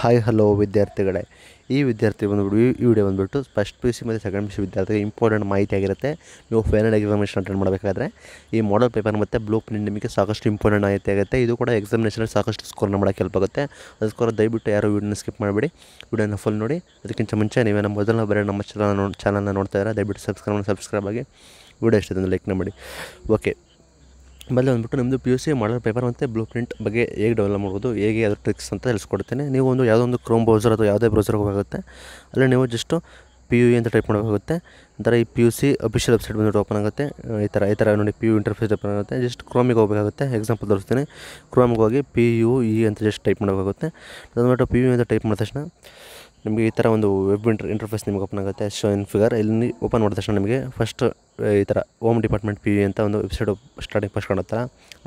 hi hello ವಿದ್ಯಾರ್ಥಿಗಳೇ ಈ ವಿದ್ಯಾರ್ಥಿ ಬಂದುಬಿಟ್ಟು ಈ ವಿಡಿಯೋ ಬಂದುಬಿಟ್ಟು ಫಸ್ಟ್ ಪಿ ಸಿ ಮತ್ತು ಸೆಕೆಂಡ್ ಪಿ ಸಿ ವಿದ್ಯಾರ್ಥಿಗೆ ಇಂಪಾರ್ಟೆಂಟ್ ಮಾಹಿತಿ ಆಗಿರುತ್ತೆ ನೀವು ಫೈನಲ್ ಎಕ್ಸಾಮಿನೇಷನ್ ಅಟೆಂಡ್ ಮಾಡಬೇಕಾದ್ರೆ ಈ ಮಾಡಲ್ ಪೇಪರ್ ಮತ್ತು ಬ್ಲೂ ಪ್ರಿಂಟ್ ನಿಮಗೆ ಸಾಕಷ್ಟು ಇಂಪಾರ್ಟೆಂಟ್ ಮಾಹಿತಿ ಆಗುತ್ತೆ ಇದು ಕೂಡ ಎಕ್ಸಾಮಿನೇಷನಲ್ಲಿ ಸಾಕಷ್ಟು ಸ್ಕೋರ್ನ ಮಾಡೋಕ್ಕೆ ಹೆಲ್ಪ್ ಆಗುತ್ತೆ ಅದಕ್ಕೋಸ್ಕರ ದಯವಿಟ್ಟು ಯಾರು ವಿಡಿಯೋನ ಸ್ಕಿಪ್ ಮಾಡಬೇಡಿ ವೀಡಿಯೋನ ಫುಲ್ ನೋಡಿ ಅದಕ್ಕಿಂತ ಮುಂಚೆ ನೀವೇ ನಮ್ಮ ಮೊದಲನೇ ಬೇರೆ ನಮ್ಮ ಚಾನಲ್ ಚಾನಲ್ನ ನೋಡ್ತಾ ಇದ್ದಾರೆ ದಯವಿಟ್ಟು ಸಬ್ಸ್ಕ್ರೈಬ್ ಮಾಡಿ ಸಬ್ಸ್ಕ್ರೈಬ್ ಆಗಿ ವಿಡಿಯೋ ಇಷ್ಟದಿಂದ ಲೈಕ್ನ ಮಾಡಿ ಓಕೆ ಮೊದಲು ಬಂದ್ಬಿಟ್ಟು ನಿಮ್ಮದು P U C model paper ಮತ್ತು ಬ್ಲೂ ಪ್ರಿಂಟ್ ಬಗ್ಗೆ ಹೇಗೆ ಡೆವಲಪ್ ಮಾಡ್ಬೋದು ಹೇಗೆ ಅದ್ರ ಟ್ರಿಕ್ಸ್ ಅಂತ ತಿಳಿಸ್ಕೊಡ್ತೇನೆ ನೀವು ಒಂದು ಯಾವುದೋ ಒಂದು ಕ್ರೋಮ್ ಬ್ರೌಸರ್ ಅಥವಾ ಯಾವುದೇ ಬ್ರೌಸರ್ಗೆ ಹೋಗುತ್ತೆ ಅಲ್ಲಿ ನೀವು ಜಸ್ಟು ಪಿ ಯು ಇ ಅಂತ ಟೈಪ್ ಮಾಡಬೇಕಾಗುತ್ತೆ ಒಂಥರ ಈ P U C official website ಬಂದ್ಬಿಟ್ಟು ಓಪನ್ ಆಗುತ್ತೆ ಈ ಥರ ಈ ಥರ ನೋಡಿ ಪಿ ಯು ಇಂಟರ್ಫೇಸ್ ಓಪನ್ ಆಗುತ್ತೆ ಜಸ್ಟ್ ಕ್ರೋಮಿಗೆ ಹೋಗಬೇಕಾಗುತ್ತೆ ಎಕ್ಸಾಂಪಲ್ ತೋರಿಸ್ತೀನಿ ಕ್ರೋಮಿಗೆ ಹೋಗಿ ಪಿ ಯು ಇ ಅಂತ ಜಸ್ಟ್ ಟೈಪ್ ಮಾಡಬೇಕಾಗುತ್ತೆ ಅದನ್ನು ಪಿ ಯು e ಅಂತ ಟೈಪ್ ಮಾಡಿದ ತಕ್ಷಣ ನಿಮಗೆ ಈ ಥರ ಒಂದು ವೆಬ್ ಇಂಟರ್ ಇಂಟರ್ಫೇಸ್ ನಿಮಗೆ ಓಪನ್ ಆಗುತ್ತೆ ಶೋ ಇನ್ ಫಿಗರ್ ಇಲ್ಲಿ ಓಪನ್ ಮಾಡಿದ ತಕ್ಷಣ ನಿಮಗೆ ಫಸ್ಟ್ ಈ ಥರ ಹೋಮ್ ಡಿಪಾರ್ಟ್ಮೆಂಟ್ ಪಿ ಯು ಅಂತ ಒಂದು ವೆಬ್ಸೈಟ್ ಸ್ಟಾರ್ಟಿಂಗ್ ಫಸ್ಟ್ ಕಾಣುತ್ತಾ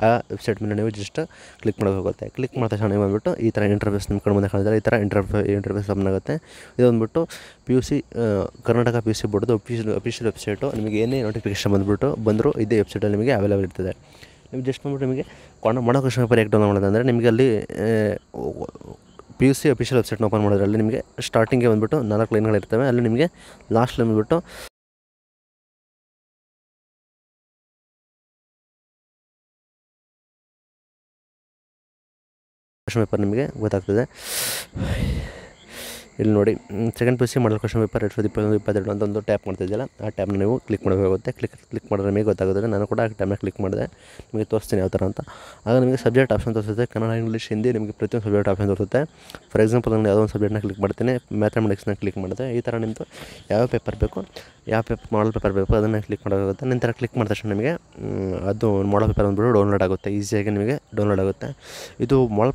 ಆ ವೆಬ್ಸೈಟ್ ಮೇಲೆ ನೀವು ಜಸ್ಟ್ ಕ್ಲಿಕ್ ಮಾಡಬೇಕಾಗುತ್ತೆ ಕ್ಲಿಕ್ ಮಾಡಿದ ತಕ್ಷಣ ನೀವು ಬಂದುಬಿಟ್ಟು ಈ ಥರ ಇಂಟರ್ಫೇಸ್ ನಿಮ್ಮ ಕಡೆ ಮುಂದೆ ಕಾಣಿದ್ರೆ ಈ ಥರ ಇಂಟರ್ಫೇ ಇಂಟರ್ಫೇಸ್ ಓಪನ್ ಆಗುತ್ತೆ ಇದು ಬಂದುಬಿಟ್ಟು P U C Karnataka P U C ಬೋರ್ಡ್ದು ಸಿ ಅಫಿಷಿಯಲ್ ಅಫಿಷಿಯಲ್ ವೆಬ್ಸೈಟು ನಿಮಗೆ ಏನೇ ನೋಟಿಫಿಕೇಷನ್ ಬಂದುಬಿಟ್ಟು ಬಂದರೂ ಇದೇ ವೆಬ್ಸೈಟಲ್ಲಿ ನಿಮಗೆ ಅವೈಲೇಬಲ್ ಇರ್ತದೆ ನೀವು ಜಸ್ಟ್ ಬಂದ್ಬಿಟ್ಟು ನಿಮಗೆ ಕೊಂಡ ಮೊಣಕೃಷ್ಣ ಪೇಪರ್ ಯಾಕೆ ಡೌನ್ ಮಾಡೋದಂದರೆ ನಿಮಗೆ ಅಲ್ಲಿ ಪಿ ಯು ಸಿ ಅಫಿಷಿಯಲ್ ವೆಬ್ಸೈಟ್ನ ಓಪನ್ ಮಾಡಿದ್ರೆ ಅಲ್ಲಿ ನಿಮಗೆ ಸ್ಟಾರ್ಟಿಂಗೇ ಬಂದುಬಿಟ್ಟು ನಾಲ್ಕು ಲೈನ್ಗಳಿರ್ತವೆ ಅಲ್ಲಿ ನಿಮಗೆ ಲಾಸ್ಟ್ ಬಂದುಬಿಟ್ಟು ಪೇಪರ್ ನಿಮಗೆ ಗೊತ್ತಾಗ್ತದೆ ಇಲ್ಲಿ ನೋಡಿ second P C model question paper ಎರಡು ಸಾವಿರದ ಇಪ್ಪತ್ತೊಂದು ಇಪ್ಪತ್ತೆರಡು ಅಂತ ಒಂದು ಟ್ಯಾಪ್ ಮಾಡ್ತಿದ್ದೆಲ್ಲ ಆ ಟ್ಯಾಪ್ನ ನೀವು ಕ್ಲಿಕ್ ಮಾಡಬೇಕಾಗುತ್ತೆ ಕ್ಲಿಕ್ ಕ್ಲಿಕ್ ಮಾಡಿದ್ರೆ ನಿಮಗೆ ಗೊತ್ತಾಗುತ್ತೆ ನಾನು ಕೂಡ ಆ ಟ್ಯಾಬ್ನ ಕ್ಲಿಕ್ ಮಾಡಿದೆ ನಿಮಗೆ ತೋರಿಸ್ತೀನಿ ಯಾವ ಥರ ಅಂತ ಆಗ ನಿಮಗೆ ಸಬ್ಜೆಕ್ಟ್ ಆಪ್ಷನ್ ತೋರಿಸುತ್ತೆ ಕನ್ನಡ ಇಂಗ್ಲೀಷ್ ಹಿಂದಿ ನಿಮಗೆ ಪ್ರತಿಯೊಂದು ಸಬ್ಜೆಕ್ಟ್ ಆಪ್ಷನ್ ತೋರಿಸುತ್ತೆ ಫಾರ್ ಎಕ್ಸಾಂಪಲ್ ನಾನು ಯಾವುದೋ ಒಂದು ಸಬ್ಜೆಕ್ಟ್ನ ಕ್ಲಿಕ್ ಮಾಡ್ತೀನಿ ಮ್ಯಾಥಮೆಟಿಕ್ಸ್ನ ಕ್ಲಿಕ್ ಮಾಡಿದೆ ಈ ಥರ ನಿಮ್ಮದು ಯಾವ ಪೇಪರ್ ಬೇಕು ಯಾವ ಪೇಪರ್ ಮಾಡಲ್ ಪೇಪರ್ ಬೇಕು ಅದನ್ನು ಕ್ಲಿಕ್ ಮಾಡೋಕ್ಕಾಗುತ್ತೆ ನಂತರ ಕ್ಲಿಕ್ ಮಾಡಿದ ತಕ್ಷಣ ನಿಮಗೆ ಅದು ಮಾಡಲ್ ಪೇಪರ್ ಅಂದ್ಬಿಟ್ಟು ಡೌನ್ಲೋಡ್ ಆಗುತ್ತೆ ಈಸಿಯಾಗಿ ನಿಮಗೆ ಡೌನ್ಲೋಡ್ ಆಗುತ್ತೆ ಇದು ಮಾಡಲ್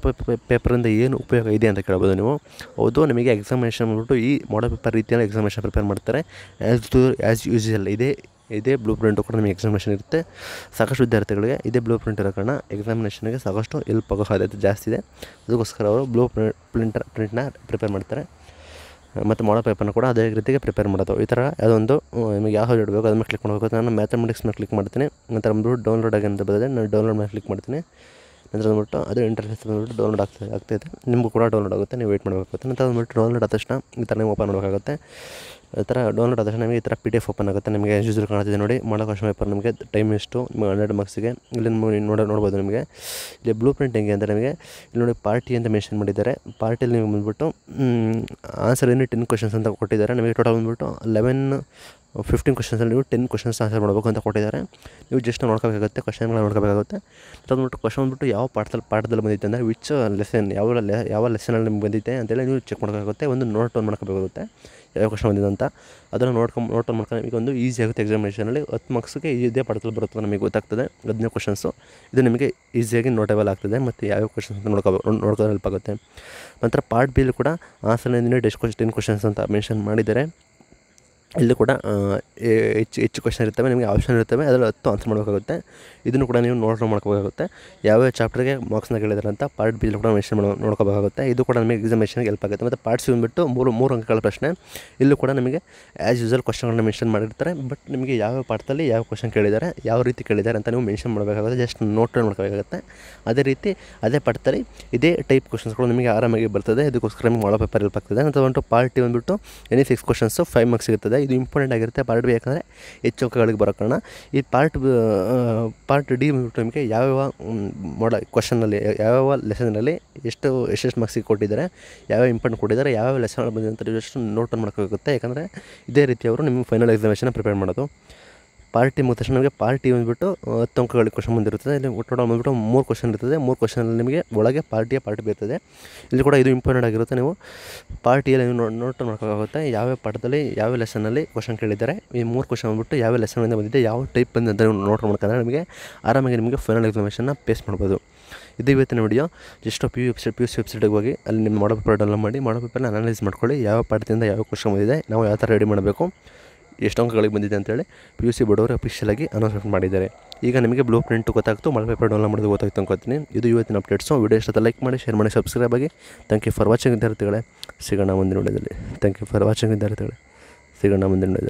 ಪೇಪರಿಂದ ಏನು ಉಪಯೋಗ ಇದೆ ಅಂತ ಕೇಳ್ಬೋದು ನೀವು ಹೌದು ನಿಮಗೆ ಎಕ್ಸಾಮಿನೇಷನ್ ಬಂದ್ಬಿಟ್ಟು ಈ ಮಾಡಲ್ ಪೇಪರ್ ರೀತಿಯಲ್ಲಿ ಎಕ್ಸಾಮಿನೇಷನ್ ಪ್ರಿಪೇರ್ ಮಾಡ್ತಾರೆ ಆ್ಯಸ್ ಟು ಆ್ಯಸ್ ಯೂಸಲ್ ಇದೇ ಇದೇ ಬ್ಲೂ ಪ್ರಿಂಟು ಕೂಡ ನಮಗೆ ಎಕ್ಸಾಮಿನೇಷನ್ ಇರುತ್ತೆ ಸಾಕಷ್ಟು ವಿದ್ಯಾರ್ಥಿಗಳಿಗೆ ಇದೇ ಬ್ಲೂ ಪ್ರಿಂಟ್ ಇರೋ ಕಾರಣ ಎಕ್ಸಾಮಿನೇಷನ್ಗೆ ಸಾಕಷ್ಟು ಹೆಲ್ಪ್ ಆಗೋ ಸಾಧ್ಯತೆ ಜಾಸ್ತಿ ಇದೆ ಅದಕ್ಕೋಸ್ಕರ ಅವರು ಬ್ಲೂ ಪ್ರಿಂಟರ್ ಪ್ರಿಂಟ್ನ ಪ್ರಿಪೇರ್ ಮಾಡ್ತಾರೆ ಮತ್ತು ಮಾಡೋ ಪೇಪರ್ನ ಕೂಡ ಅದೇ ರೀತಿಗೆ ಪ್ರಿಪೇರ್ ಮಾಡೋದು ಈ ಥರ ಯಾವುದೊಂದು ನಿಮಗೆ ಯಾವ ಹೇಳಿ ಇಡಬೇಕು ಅದನ್ನ ಕ್ಲಿಕ್ ಮಾಡಬೇಕು ನಾನು ಮ್ಯಾಥಮೆಟಿಕ್ಸ್ ಮೇಲೆ ಕ್ಲಿಕ್ ಮಾಡ್ತೀನಿ ನಂತರ ಬಂದು ಡೌನ್ಲೋಡ್ ಆಗಿ ಅಂತ ಬಂದರೆ ನಾನು ಡೌನ್ಲೋಡ್ ಮೇಲೆ ಕ್ಲಿಕ್ ಮಾಡ್ತೀನಿ ನಂತರ ಬಂದ್ಬಿಟ್ಟು ಅದು ಇಂಟರ್ಫೇಸ್ ಬಂದ್ಬಿಟ್ಟು ಡೌನ್ಲೋಡ್ ಆಗ್ತದೆ ಆಗ್ತೈತೆ ನಿಮಗೂ ಕೂಡ ಡೌನ್ಲೋಡ್ ಆಗುತ್ತೆ ನೀವು ವೇಟ್ ಮಾಡಬೇಕಾಗುತ್ತೆ ನಂತರ ಬಂದ್ಬಿಟ್ಟು ಡೌನ್ಲೋಡ್ ಆದ ತಕ್ಷಣ ಈ ಥರ ನೀವು ಓಪನ್ ಮಾಡಬೇಕಾಗುತ್ತೆ ಈ ಥರ ಡೌನ್ಲೋಡ್ ಆದ ನಮಗೆ ಈ ಥರ ಪಿ ಡಿ ಎಫ್ ಓಪನ್ ಆಗುತ್ತೆ ನಮಗೆ ಯೂಸರ್ ಕಾಣುತ್ತಿದೆ ನೋಡಿ ಮಾಡೋ ಕಷ್ಟ ಪೇಪರ್ ನಮಗೆ ಟೈಮ್ ಎಷ್ಟು ನಿಮಗೆ ಹಂಡ್ರೆಡ್ ಮಾರ್ಕ್ಸಿಗೆ ಇಲ್ಲಿ ನೋಡ ನೋಡ್ಬೋದು ನಿಮಗೆ ಇಲ್ಲಿ ಬ್ಲೂ ಪ್ರಿಂಟ್ ಹೆಂಗೆ ಅಂದರೆ ನಮಗೆ ಇಲ್ಲಿ ನೋಡಿ ಪಾರ್ಟಿ ಅಂತ ಮೆನ್ಷನ್ ಮಾಡಿದ್ದಾರೆ ಪಾರ್ಟಿಯಲ್ಲಿ ನೀವು ಬಂದುಬಿಟ್ಟು ಆನ್ಸರ್ ಏನು ಟೆನ್ ಕ್ವಶನ್ಸ್ ಅಂತ ಕೊಟ್ಟಿದ್ದಾರೆ ನಮಗೆ ಟೋಟಲ್ ಬಂದುಬಿಟ್ಟು ಲೆವೆನ್ ಫಿಫ್ಟೀನ್ ಅಲ್ಲಿ ನೀವು ಟೆನ್ ಕ್ವಶನ್ಸ್ ಆನ್ಸರ್ ಮಾಡಬೇಕು ಅಂತ ಕೊಟ್ಟಿದ್ದಾರೆ ನೀವು ಜಸ್ಟ್ ನೋಡ್ಕೋಬೇಕಾಗುತ್ತೆ ಕ್ವಶನ್ಗಳನ್ನ ನೋಡ್ಕೋಬೇಕಾಗುತ್ತೆ ಅದ್ಬಿಟ್ಟು ಕ್ವಶನ್ ಬಂದುಬಿಟ್ಟು ಯಾವ ಪಾಠದಲ್ಲಿ ಪಾಠದಲ್ಲಿ ಬಂದಿದೆ ಅಂದರೆ ವಿಚ್ ಲೆಸನ್ ಯಾವ ಯಾವ ಲೆಸನಲ್ಲಿ ನಿಮ್ಗೆ ಬಂದಿದೆ ಅಂತೇಳಿ ನೀವು ಚೆಕ್ ಮಾಡೋಕ್ಕಾಗುತ್ತೆ ಒಂದು ನೋಟ್ ಡೌನ್ ಮಾಡ್ಕೋಬೇಕಾಗುತ್ತೆ ಯಾವ ಕ್ವಶನ್ ಬಂದಿದೆ ಅಂತ ಅಂತ ಅದನ್ನು ನೋಡ್ಕೊಂಡು ನೋಡ್ಕೊಂಡು ಮಾಡ್ಕೊಂಡು ನಿಮಗೆ ಒಂದು ಈಸಿ ಆಗುತ್ತೆ ಎಕ್ಸಾಮಿನೇಷನಲ್ಲಿ ಹತ್ತು ಮಾರ್ಕ್ಸ್ಗೆ ಇದೇ ಪಡ್ಕಲ್ ಬರುತ್ತೆ ನಮಗೆ ಗೊತ್ತಾಗ್ತದೆ ಹದಿನೈದು ಕ್ವಶನ್ಸು ಇದು ನಿಮಗೆ ಈಸಿಯಾಗಿ ನೋಟೇಬಲ್ ಆಗ್ತದೆ ಮತ್ತು ಯಾವ್ಯಾವ ಕ್ವಶನ್ಸ್ ಅಂತ ನೋಡ್ಕೋ ನೋಡ್ಕೊಂಡು ಹೆಲ್ಪ್ ಆಗುತ್ತೆ ನಂತರ ಪಾರ್ಟ್ ಬಿಲ್ ಕೂಡ ಆಸನದಿಂದ ಡೆಸ್ಟ್ ಕ್ವಶನ್ ಟೆನ್ ಕ್ವಶನ್ಸ್ ಅಂತ ಮೆನ್ಷನ್ ಮಾಡಿದ್ದಾರೆ ಇಲ್ಲೂ ಕೂಡ ಹೆಚ್ಚು ಹೆಚ್ಚು ಕ್ವಶನ್ ಇರ್ತವೆ ನಿಮಗೆ ಆಪ್ಷನ್ ಇರ್ತವೆ ಅದರಲ್ಲಿ ಹತ್ತು ಆನ್ಸರ್ ಮಾಡಬೇಕಾಗುತ್ತೆ ಇದನ್ನು ಕೂಡ ನೀವು ನೋಟ್ ಮಾಡ್ಕೋಬೇಕಾಗುತ್ತೆ ಯಾವ್ಯಾವ ಚಾಪ್ಟರ್ಗೆ ಮಾರ್ಕ್ಸ್ನ ಕೇಳಿದಾರೆ ಅಂತ ಪಾರ್ಟ್ ಬಿಲ್ ಕೂಡ ಮೆನ್ಷನ್ ಮಾಡೋ ನೋಡ್ಕೋಬೇಕಾಗುತ್ತೆ ಇದು ಕೂಡ ನಮಗೆ ಎಕ್ಸಾಮಿನೇಷನ್ಗೆ ಹೆಲ್ಪ್ ಆಗುತ್ತೆ ಮತ್ತು ಪಾರ್ಟ್ಸ್ ಬಂದುಬಿಟ್ಟು ಮೂರು ಮೂರು ಅಂಕಗಳ ಪ್ರಶ್ನೆ ಇಲ್ಲೂ ಕೂಡ ನಿಮಗೆ ಆ್ಯಸ್ ಯೂಸಲ್ ಕ್ವಶನ್ಗಳನ್ನ ಮೆನ್ಷನ್ ಮಾಡಿರ್ತಾರೆ ಬಟ್ ನಿಮಗೆ ಯಾವ ಪಾಠದಲ್ಲಿ ಯಾವ ಕ್ವಶನ್ ಕೇಳಿದ್ದಾರೆ ಯಾವ ರೀತಿ ಕೇಳಿದ್ದಾರೆ ಅಂತ ನೀವು ಮೆನ್ಷನ್ ಮಾಡಬೇಕಾಗುತ್ತೆ ಜಸ್ಟ್ ನೋಟ್ ಮಾಡ್ಕೋಬೇಕಾಗುತ್ತೆ ಅದೇ ರೀತಿ ಅದೇ ಪಾಠದಲ್ಲಿ ಇದೇ ಟೈಪ್ ಕ್ವಶನ್ಸ್ಗಳು ನಿಮಗೆ ಆರಾಮಾಗಿ ಬರ್ತದೆ ಇದಕ್ಕೋಸ್ಕರ ನಿಮಗೆ ಒಳ ಪೇಪರ್ ಹೆಲ್ಪ್ ಆಗ್ತದೆ ಅಂತ ಒಂದು ಪಾರ್ಟಿ ಬಂದುಬಿಟ್ಟು any six questions five marks ಸಿಗುತ್ತದೆ ಇದು ಇಂಪಾರ್ಟೆಂಟ್ ಆಗಿರುತ್ತೆ ಪಾರ್ಟ್ ಬಿ ಯಾಕಂದರೆ ಹೆಚ್ಚು ಅಂಕಗಳಿಗೆ ಬರೋ ಕಾರಣ ಈ ಪಾರ್ಟ್ ಪಾರ್ಟ್ ಡಿ ನಿಮಗೆ ಯಾವ್ಯಾವ ಮಾಡ ಕ್ವಶನಲ್ಲಿ ಯಾವ್ಯಾವ ಲೆಸನಲ್ಲಿ ಎಷ್ಟು ಎಷ್ಟೆಷ್ಟು ಮಾರ್ಕ್ಸಿಗೆ ಕೊಟ್ಟಿದ್ದಾರೆ ಯಾವ್ಯಾವ ಇಂಪಾರ್ಟೆಂಟ್ ಕೊಟ್ಟಿದ್ದಾರೆ ಯಾವ್ಯಾವ ಲೆಸನ್ಗಳು ಬಂದಿದೆ ಅಂತ ಜಸ್ಟ್ ನೋಟನ್ನು ಮಾಡ್ಕೋಬೇಕಾಗುತ್ತೆ ಯಾಕಂದರೆ ಇದೇ ರೀತಿ ಅವರು ನಿಮ್ಮ ಫೈನಲ್ ಎಕ್ಸಾಮಿನೇಷನ್ ಪ್ರಿಪೇರ್ ಮಾಡೋದು ಪಾರ್ಟಿ ಮುಗಿದ ನಮಗೆ ಪಾರ್ಟಿ ಬಂದುಬಿಟ್ಟು ಹತ್ತು ಅಂಕಗಳ ಕ್ವಶನ್ ಬಂದಿರುತ್ತದೆ ಇಲ್ಲಿ ಒಟ್ಟು ಬಂದುಬಿಟ್ಟು ಮೂರು ಕ್ವಶನ್ ಇರ್ತದೆ ಮೂರು ಕ್ವಶನಲ್ಲಿ ನಿಮಗೆ ಒಳಗೆ ಪಾರ್ಟಿಯ ಪಾರ್ಟಿ ಬೀರ್ತದೆ ಇಲ್ಲಿ ಕೂಡ ಇದು ಇಂಪಾರ್ಟೆಂಟ್ ಆಗಿರುತ್ತೆ ನೀವು ಪಾರ್ಟಿಯಲ್ಲಿ ನೀವು ನೋಟ್ ಮಾಡೋಕ್ಕಾಗುತ್ತೆ ಯಾವ್ಯಾವ ಪಾಠದಲ್ಲಿ ಯಾವ್ಯಾವ ಲೆಸನಲ್ಲಿ ಕ್ವಶನ್ ಕೇಳಿದ್ದಾರೆ ಈ ಮೂರು ಕ್ವಶನ್ ಬಂದುಬಿಟ್ಟು ಯಾವ ಲೆಸನಿಂದ ಬಂದಿದೆ ಯಾವ ಟೈಪ್ ಬಂದಿದೆ ನೋಟ್ ಮಾಡ್ಕೊಂಡ್ರೆ ನಿಮಗೆ ಆರಾಮಾಗಿ ನಿಮಗೆ ಫೈನಲ್ ಎಕ್ಸಾಮಿನೇಷನ್ನ ಪೇಸ್ ಮಾಡ್ಬೋದು ಇದು ಇವತ್ತಿನ video just P U website P U C ವೆಬ್ಸೈಟ್ಗೆ ಹೋಗಿ ಅಲ್ಲಿ ನಿಮ್ಮ ಮಾಡೋ ಪೇಪರ್ ಡೌನ್ಲೋಡ್ ಮಾಡಿ ಮಾಡೋ ಪೇಪರ್ನ ಅನಲೈಸ್ ಮಾಡ್ಕೊಳ್ಳಿ ಯಾವ ಪಾಠದಿಂದ ಯಾವ ಕ್ವಶನ್ ಬಂದಿದೆ ನಾವು ಯಾವ ಥರ ರೆಡಿ ಮಾಡಬೇಕು ಎಷ್ಟು ಅಂಕಗಳಿಗೆ ಬಂದಿದೆ ಅಂತೇಳಿ ಪಿ ಯು ಸಿ ಬೋರ್ಡವರು ಅಫಿಷಿಯಲಾಗಿ ಅನೌನ್ಸ್ಮೆಂಟ್ ಮಾಡಿದ್ದಾರೆ ಈಗ ನಿಮಗೆ ಬ್ಲೂ ಪ್ರಿಂಟ್ ಗೊತ್ತಾಗ್ತು ಮಳೆ ಪೇಪರ್ ಡೌನ್ಲೋಡ್ ಮಾಡೋದು ಗೊತ್ತಾಗ್ತು ಇದು ಇವತ್ತಿನ ಅಪ್ಡೇಟ್ಸು ವಿಡಿಯೋ ಎಷ್ಟು ಲೈಕ್ ಮಾಡಿ ಶೇರ್ ಮಾಡಿ ಸಬ್ಸ್ಕ್ರೈಬ್ ಆಗಿ ಥ್ಯಾಂಕ್ ಯು ಫಾರ್ ವಾಚಿಂಗ್ ವಿದ್ಯಾರ್ಥಿಗಳೇ ಸಿಗೋಣ ಮುಂದಿನ ವಿಡಿಯೋದಲ್ಲಿ ಥ್ಯಾಂಕ್ ಯು ಫಾರ್ ವಾಚಿಂಗ್ ವಿದ್ಯಾರ್ಥಿಗಳೇ ಸಿಗೋಣ ಮುಂದಿನ ವಿಡಿಯೋದಲ್ಲಿ